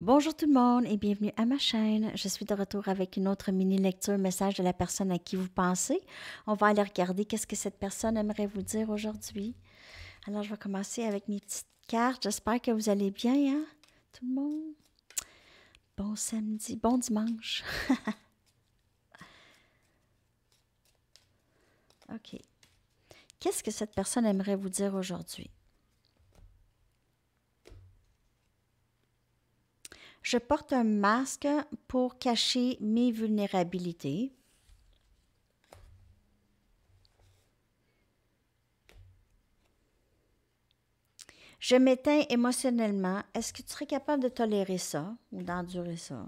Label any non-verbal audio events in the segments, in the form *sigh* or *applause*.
Bonjour tout le monde et bienvenue à ma chaîne. Je suis de retour avec une autre mini lecture message de la personne à qui vous pensez. On va aller regarder qu'est-ce que cette personne aimerait vous dire aujourd'hui. Alors je vais commencer avec mes petites cartes. J'espère que vous allez bien, hein, tout le monde. Bon samedi, bon dimanche. *laughs* ok. Qu'est-ce que cette personne aimerait vous dire aujourd'hui? Je porte un masque pour cacher mes vulnérabilités. Je m'éteins émotionnellement. Est-ce que tu serais capable de tolérer ça ou d'endurer ça?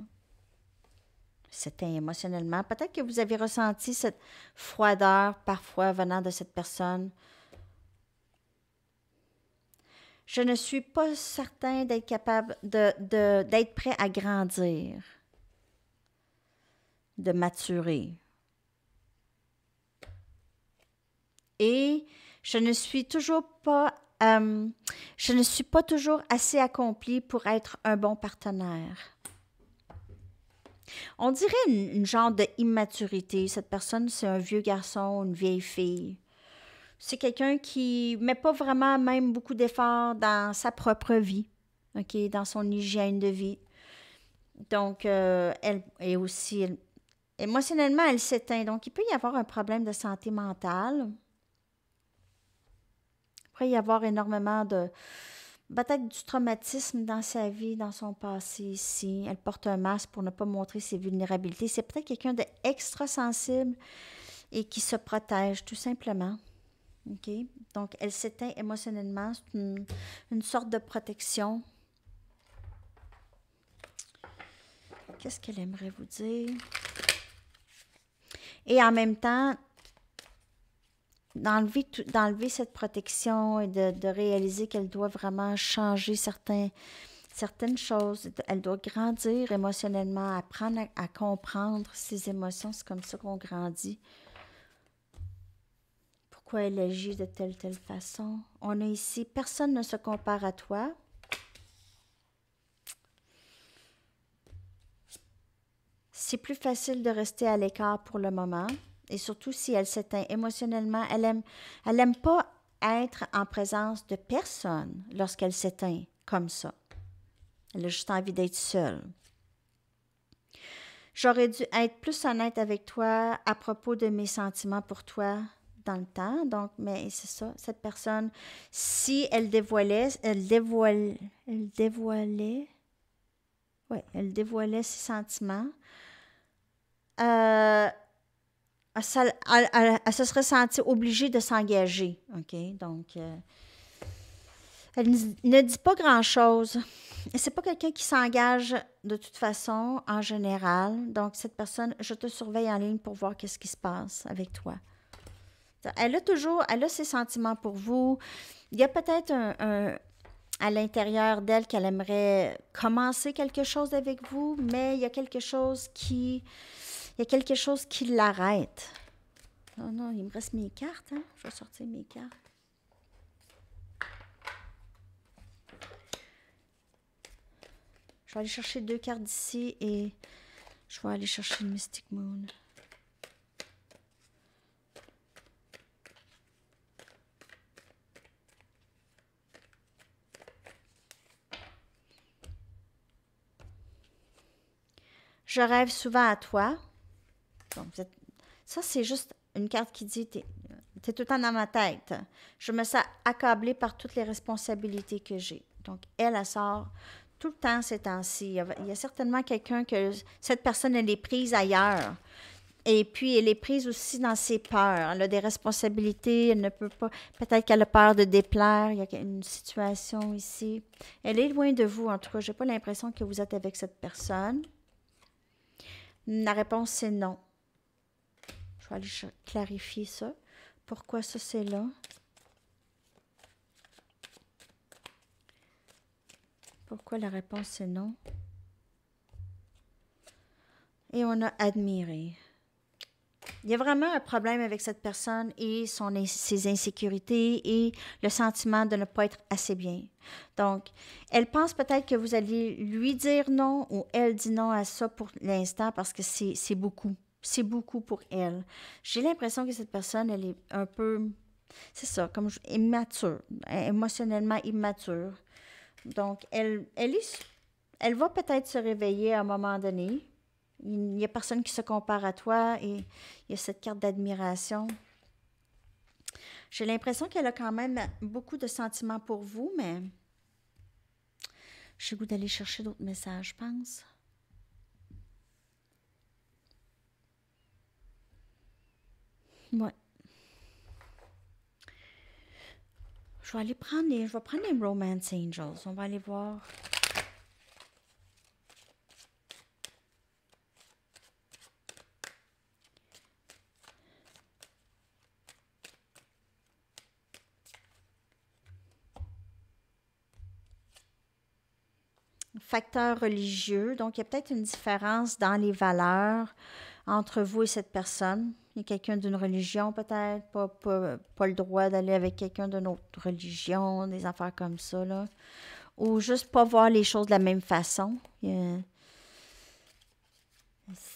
m'éteins émotionnellement. Peut-être que vous avez ressenti cette froideur parfois venant de cette personne je ne suis pas certain d'être capable d'être prêt à grandir, de maturer. Et je ne suis toujours pas euh, je ne suis pas toujours assez accomplie pour être un bon partenaire. On dirait une, genre d'immaturité. Cette personne, c'est un vieux garçon, une vieille fille c'est quelqu'un qui met pas vraiment même beaucoup d'efforts dans sa propre vie, dans son hygiène de vie. Donc, euh, elle est aussi... émotionnellement, elle s'éteint. Donc, il peut y avoir un problème de santé mentale. Il pourrait y avoir énormément de... Peut-être du traumatisme dans sa vie, dans son passé Si Elle porte un masque pour ne pas montrer ses vulnérabilités. C'est peut-être quelqu'un d'extra sensible et qui se protège, tout simplement. Donc, elle s'éteint émotionnellement. C'est une, sorte de protection. Qu'est-ce qu'elle aimerait vous dire? Et en même temps, d'enlever cette protection et de, réaliser qu'elle doit vraiment changer certaines choses. Elle doit grandir émotionnellement, apprendre à comprendre ses émotions. C'est comme ça qu'on grandit elle agit de telle telle façon. On est ici, personne ne se compare à toi. C'est plus facile de rester à l'écart pour le moment. Et surtout si elle s'éteint émotionnellement, elle aime, pas être en présence de personne lorsqu'elle s'éteint comme ça. Elle a juste envie d'être seule. J'aurais dû être plus honnête avec toi à propos de mes sentiments pour toi dans le temps. Donc, mais c'est ça, cette personne, si elle dévoilait, elle dévoile, elle dévoilait, ouais, elle dévoilait ses sentiments. Euh, elle, se serait sentie obligée de s'engager. OK? Donc, euh, elle ne dit pas grand-chose. C'est pas quelqu'un qui s'engage de toute façon en général. Donc, cette personne, je te surveille en ligne pour voir qu'est-ce qui se passe avec toi. Elle a toujours, elle a ses sentiments pour vous. Il y a peut-être un, à l'intérieur d'elle qu'elle aimerait commencer quelque chose avec vous, mais il y a quelque chose qui, il y a quelque chose qui l'arrête. Non, oh non, il me reste mes cartes. Hein. Je vais sortir mes cartes. Je vais aller chercher deux cartes d'ici et je vais aller chercher le Mystic Moon. Je rêve souvent à toi. Ça, c'est juste une carte qui dit T'es es tout le temps dans ma tête. Je me sens accablée par toutes les responsabilités que j'ai. Donc, elle, elle sort tout le temps ces temps-ci. Il y a certainement quelqu'un que cette personne, elle est prise ailleurs. Et puis, elle est prise aussi dans ses peurs. Elle a des responsabilités, elle ne peut pas. Peut-être qu'elle a peur de déplaire. Il y a une situation ici. Elle est loin de vous, en tout cas. Je n'ai pas l'impression que vous êtes avec cette personne. La réponse, c'est non. Je vais aller clarifier ça. Pourquoi ça, c'est là? Pourquoi la réponse, c'est non? Et on a admiré il y a vraiment un problème avec cette personne et son, ses insécurités et le sentiment de ne pas être assez bien. Donc, elle pense peut-être que vous allez lui dire non ou elle dit non à ça pour l'instant parce que c'est beaucoup. C'est beaucoup pour elle. J'ai l'impression que cette personne, elle est un peu, c'est ça, comme je, immature, émotionnellement immature. Donc, elle, elle, elle va peut-être se réveiller à un moment donné, il n'y a personne qui se compare à toi et il y a cette carte d'admiration. J'ai l'impression qu'elle a quand même beaucoup de sentiments pour vous, mais j'ai goût d'aller chercher d'autres messages, je pense. Ouais. Je vais aller prendre je vais prendre les Romance Angels. On va aller voir facteur religieux. Donc, il y a peut-être une différence dans les valeurs entre vous et cette personne. Il y a quelqu'un d'une religion, peut-être, pas, le droit d'aller avec quelqu'un d'une autre religion, des affaires comme ça, là. Ou juste pas voir les choses de la même façon. Il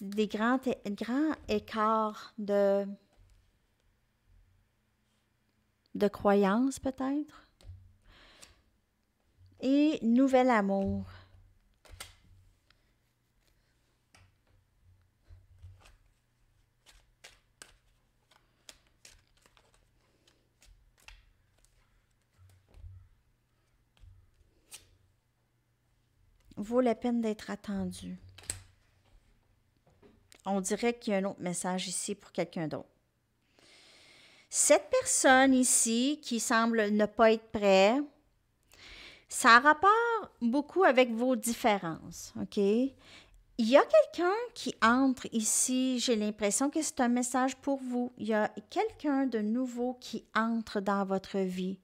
des grands, grands écarts de, de croyances, peut-être. Et nouvel amour. vaut la peine d'être attendu. On dirait qu'il y a un autre message ici pour quelqu'un d'autre. Cette personne ici qui semble ne pas être prête, ça a rapport beaucoup avec vos différences, OK? Il y a quelqu'un qui entre ici, j'ai l'impression que c'est un message pour vous. Il y a quelqu'un de nouveau qui entre dans votre vie.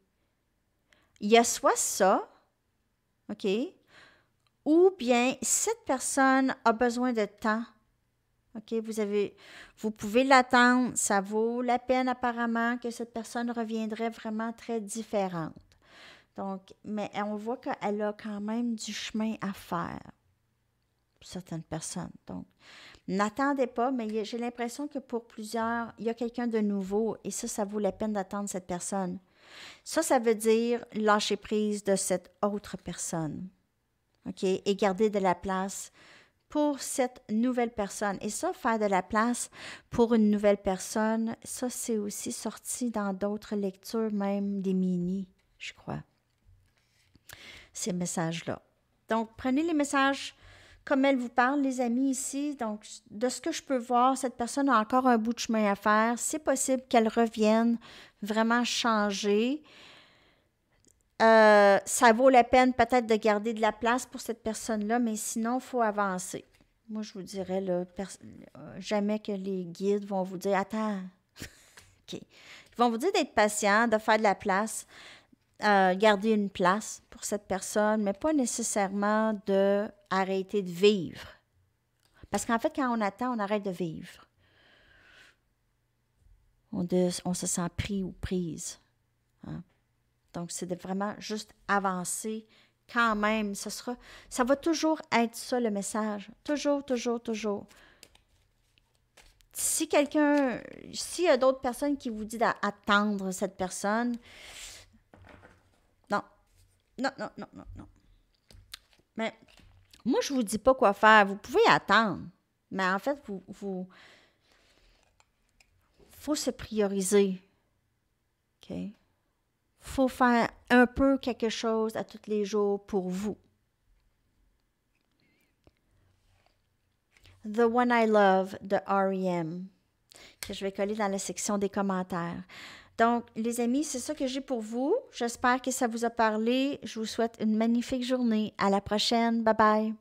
Il y a soit ça, OK? Ou bien, cette personne a besoin de temps. OK, vous, avez, vous pouvez l'attendre. Ça vaut la peine apparemment que cette personne reviendrait vraiment très différente. Donc, mais on voit qu'elle a quand même du chemin à faire certaines personnes. Donc, n'attendez pas, mais j'ai l'impression que pour plusieurs, il y a quelqu'un de nouveau et ça, ça vaut la peine d'attendre cette personne. Ça, ça veut dire lâcher prise de cette autre personne. Et garder de la place pour cette nouvelle personne. Et ça, faire de la place pour une nouvelle personne, ça, c'est aussi sorti dans d'autres lectures, même des mini, je crois, ces messages-là. Donc, prenez les messages comme elle vous parle, les amis, ici. Donc, de ce que je peux voir, cette personne a encore un bout de chemin à faire. C'est possible qu'elle revienne vraiment changer. Euh, ça vaut la peine peut-être de garder de la place pour cette personne-là, mais sinon, il faut avancer. Moi, je vous dirais, euh, jamais que les guides vont vous dire Attends, *laughs* OK. Ils vont vous dire d'être patient, de faire de la place, euh, garder une place pour cette personne, mais pas nécessairement de de vivre. Parce qu'en fait, quand on attend, on arrête de vivre. On, on se sent pris ou prise. Hein? Donc, c'est vraiment juste avancer quand même. Ce sera, ça va toujours être ça le message. Toujours, toujours, toujours. Si quelqu'un, s'il y a d'autres personnes qui vous disent d'attendre cette personne, non, non, non, non, non, non. Mais moi, je ne vous dis pas quoi faire. Vous pouvez attendre, mais en fait, vous, vous, faut se prioriser. OK? faut faire un peu quelque chose à tous les jours pour vous. The One I Love de REM, que je vais coller dans la section des commentaires. Donc, les amis, c'est ça que j'ai pour vous. J'espère que ça vous a parlé. Je vous souhaite une magnifique journée. À la prochaine. Bye bye.